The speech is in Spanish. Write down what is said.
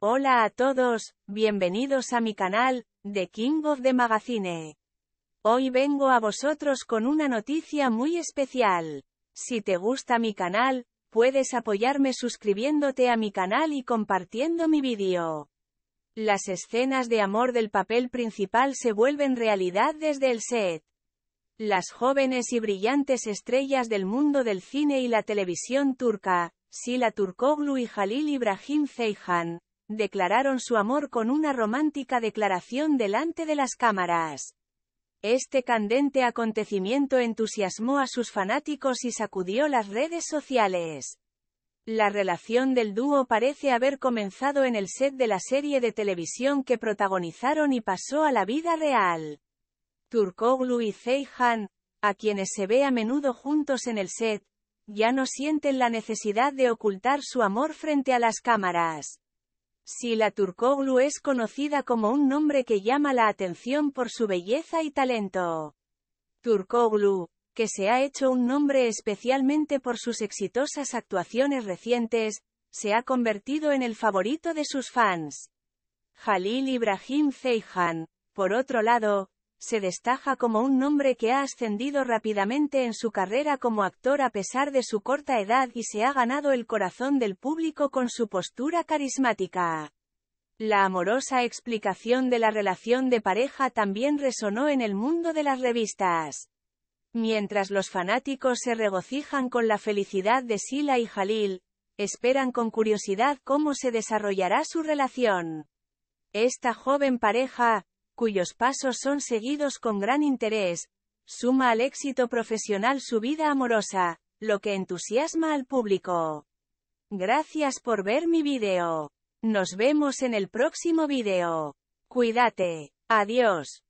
Hola a todos, bienvenidos a mi canal, The King of the Magazine. Hoy vengo a vosotros con una noticia muy especial. Si te gusta mi canal, puedes apoyarme suscribiéndote a mi canal y compartiendo mi vídeo. Las escenas de amor del papel principal se vuelven realidad desde el set. Las jóvenes y brillantes estrellas del mundo del cine y la televisión turca, Sila Turkoglu y Halil Ibrahim Ceyhan, declararon su amor con una romántica declaración delante de las cámaras. Este candente acontecimiento entusiasmó a sus fanáticos y sacudió las redes sociales. La relación del dúo parece haber comenzado en el set de la serie de televisión que protagonizaron y pasó a la vida real. Turkoglu y Zeyhan, a quienes se ve a menudo juntos en el set, ya no sienten la necesidad de ocultar su amor frente a las cámaras. Si la Turkoglu es conocida como un nombre que llama la atención por su belleza y talento. Turkoglu, que se ha hecho un nombre especialmente por sus exitosas actuaciones recientes, se ha convertido en el favorito de sus fans. Jalil Ibrahim Zeihan, por otro lado, se destaja como un nombre que ha ascendido rápidamente en su carrera como actor a pesar de su corta edad y se ha ganado el corazón del público con su postura carismática. La amorosa explicación de la relación de pareja también resonó en el mundo de las revistas. Mientras los fanáticos se regocijan con la felicidad de Sila y Jalil, esperan con curiosidad cómo se desarrollará su relación. Esta joven pareja, cuyos pasos son seguidos con gran interés, suma al éxito profesional su vida amorosa, lo que entusiasma al público. Gracias por ver mi video. Nos vemos en el próximo video. Cuídate. Adiós.